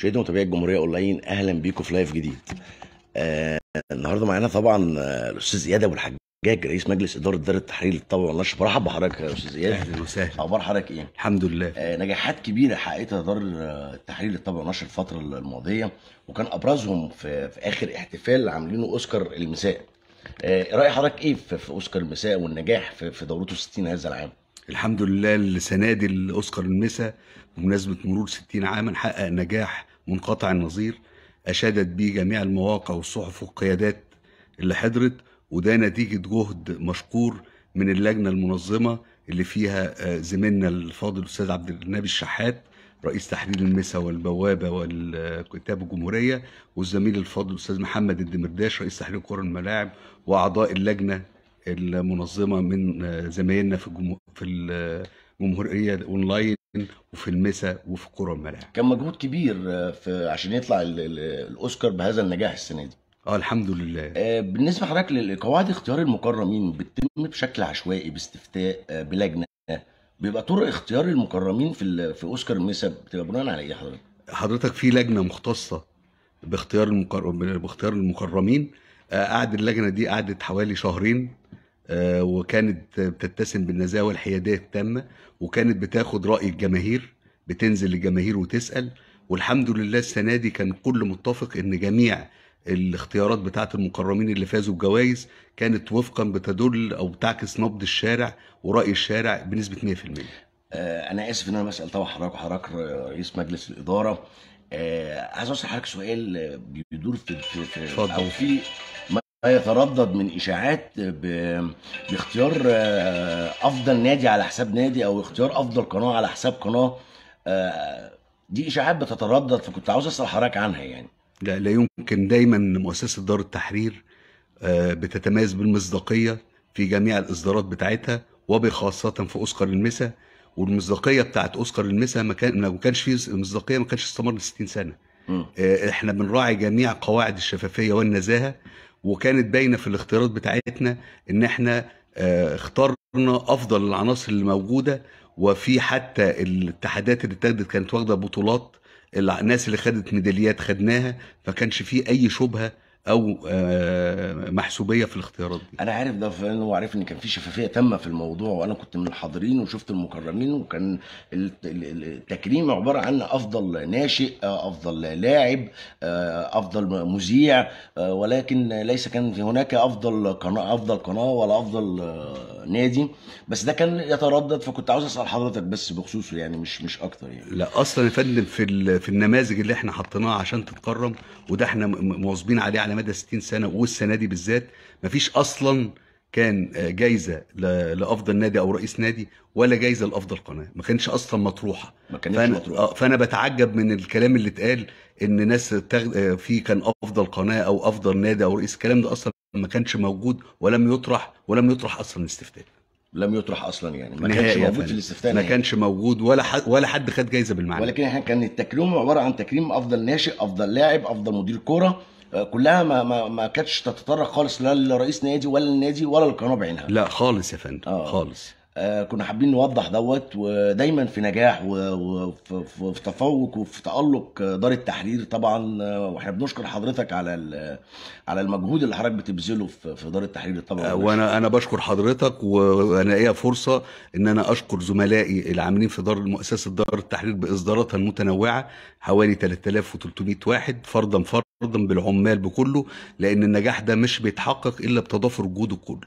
مشاهدينا متابعي الجمهوريه اونلاين اهلا بيكم في لايف جديد آه النهارده معانا طبعا الاستاذ زياد ابو الحجاج رئيس مجلس اداره دار التحرير للطبع والنشر برحب بحضرتك يا استاذ زياد. اهلا وسهلا اخبار حضرتك ايه؟ الحمد لله آه نجاحات كبيره حققتها دار التحرير للطبع والنشر الفتره الماضيه وكان ابرزهم في, في اخر احتفال عاملينه اوسكار المساء آه راي حضرتك ايه في, في اوسكار المساء والنجاح في, في دورته 60 هذا العام؟ الحمد لله السنه دي الاوسكار المساء بمناسبه مرور 60 عاما حقق نجاح منقطع النظير أشادت به جميع المواقع والصحف والقيادات اللي حضرت وده نتيجة جهد مشكور من اللجنة المنظمة اللي فيها آه، زميلنا الفاضل الأستاذ عبد النبي الشحات رئيس تحرير المسا والبوابة والكتاب الجمهورية والزميل الفاضل الأستاذ محمد الدمرداش رئيس تحرير كرة الملاعب وأعضاء اللجنة المنظمة من آه، زمايلنا في في جمهوريه اونلاين وفي المسا وفي قرى الملاعب كان مجهود كبير آه، في عشان يطلع الاوسكار بهذا النجاح السنه دي اه الحمد لله آه بالنسبه حضرتك لقواعد اختيار المكرمين بتتم بشكل عشوائي باستفتاء آه بلجنه بيبقى طرق اختيار المكرمين في في اوسكار المسا بتبقى بناء على ايه حضرتك؟ حضرتك في لجنه مختصه باختيار المكرمين باختيار المكرمين آه قعد اللجنه دي قعدت حوالي شهرين آه، وكانت بتتسم بالنزاهه والحياديه التامه وكانت بتاخد راي الجماهير بتنزل للجماهير وتسال والحمد لله السنه دي كان كل متفق ان جميع الاختيارات بتاعه المقرمين اللي فازوا بجوائز كانت وفقا بتدل او بتعكس نبض الشارع وراي الشارع بنسبه 100% آه، انا اسف ان انا بسال طبعا حضرتك وحضرتك رئيس مجلس الاداره آه، عايز اوصل لحضرتك سؤال بيدور في, في, في او في يتردد من اشاعات باختيار آه، افضل نادي على حساب نادي او اختيار افضل قناه على حساب قناه آه، دي اشاعات بتتردد فكنت عاوز اسال حضرتك عنها يعني لا لا يمكن دايما مؤسسه دار التحرير آه، بتتميز بالمصداقيه في جميع الاصدارات بتاعتها وبخاصه في اوسكار المسا والمصداقيه بتاعت اوسكار المسا ما كان لو ما كانش في مصداقيه ما كانش استمر ل 60 سنه م. احنا بنراعي جميع قواعد الشفافيه والنزاهه وكانت باينه في الاختيارات بتاعتنا ان احنا آه، اخترنا افضل العناصر اللي موجوده وفي حتى الاتحادات اللي اتخذت كانت واخده بطولات الناس اللي خدت ميداليات خدناها فكانش في اي شبهه او آه، محسوبيه في الاختيارات دي انا عارف ده فعلا وعارف ان كان في شفافيه تامه في الموضوع وانا كنت من الحاضرين وشفت المكرمين وكان التكريم عباره عن افضل ناشئ آه، افضل لاعب آه، افضل مذيع ولكن ليس كان في هناك افضل قناه افضل قناه ولا افضل نادي بس ده كان يتردد فكنت عاوز اسال حضرتك بس بخصوصه يعني مش مش اكتر يعني لا اصلا يا فندم في في النماذج اللي احنا حطيناها عشان تتكرم وده احنا مواظبين عليه على مدى 60 سنه والسنه دي بالذات مفيش اصلا كان آه، جايزه لافضل نادي او رئيس نادي ولا جايزه لافضل قناه ما كانش اصلا مطروحه ما كانش فأنا مطروحه آه، فانا بتعجب من الكلام اللي اتقال ان ناس تغ... آه، في كان افضل قناه او افضل نادي او رئيس الكلام ده اصلا ما كانش موجود ولم يطرح ولم يطرح اصلا الاستفتاء لم يطرح اصلا يعني ما كانش موجود في الاستفتاء ما كانش موجود ولا حد ولا حد خد جايزه بالمعنى ولكن احنا كان التكريم عباره عن تكريم افضل ناشئ افضل لاعب افضل مدير كوره كلها ما ما, ما كانتش تتطرق خالص لا لرئيس نادي ولا النادي ولا القناه بعينها لا خالص يا فندم آه. خالص آه كنا حابين نوضح دوت ودايما في نجاح وفي تفوق وفي تالق دار التحرير طبعا آه، واحنا بنشكر حضرتك على على المجهود اللي حضرتك بتبذله في دار التحرير طبعا آه، وانا انا بشكر حضرتك وانا ليا فرصه ان انا اشكر زملائي العاملين في دار مؤسسه دار التحرير باصداراتها المتنوعه حوالي 3300 واحد فردا فردا ارضا بالعمال بكله لان النجاح ده مش بيتحقق الا بتضافر جهود الكل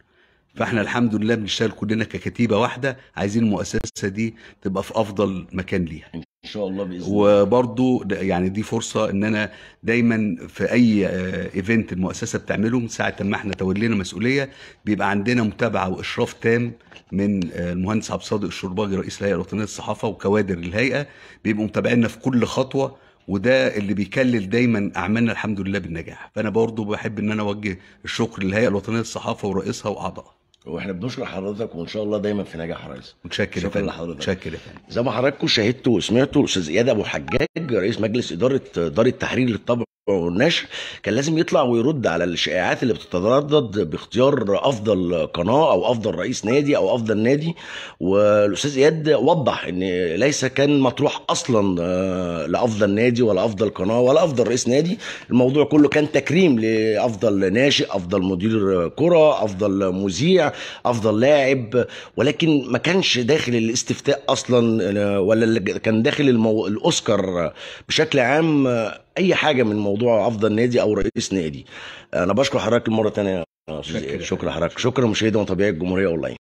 فاحنا الحمد لله بنشتغل كلنا ككتيبه واحده عايزين المؤسسه دي تبقى في افضل مكان ليها ان شاء الله باذن الله وبرضو يعني دي فرصه ان انا دايما في اي ايفنت آه، المؤسسه بتعمله من ساعه ما احنا تولينا مسؤوليه بيبقى عندنا متابعه واشراف تام من آه، المهندس عبد الصادق الشرباجي رئيس الهيئه الوطنيه للصحافه وكوادر الهيئه بيبقوا متابعينا في كل خطوه وده اللي بيكلل دايما اعمالنا الحمد لله بالنجاح فانا برضه بحب ان انا اوجه الشكر للهيئه الوطنيه للصحافه ورئيسها واعضائها واحنا بنشكر حضرتك وان شاء الله دايما في نجاح رئيس متشكر شكرا لحضرتك متشكر زي ما حضراتكم شاهدتوا وسمعتوا الاستاذ اياد ابو حجاج رئيس مجلس اداره دار التحرير للطبع والنشر كان لازم يطلع ويرد على الشائعات اللي بتتردد باختيار افضل قناه او افضل رئيس نادي او افضل نادي والاستاذ اياد وضح ان ليس كان مطروح اصلا آه، لافضل نادي ولا افضل قناه ولا افضل رئيس نادي الموضوع كله كان تكريم لافضل ناشئ افضل مدير كره افضل مذيع افضل لاعب ولكن ما كانش داخل الاستفتاء اصلا آه، ولا كان داخل المو... الاوسكار بشكل عام آه، اي حاجه من موضوع افضل نادي او رئيس نادي انا بشكر حضرتك المره الثانيه شكرا حضرتك شكرا مشاهدينا ومتابعي الجمهوريه اونلاين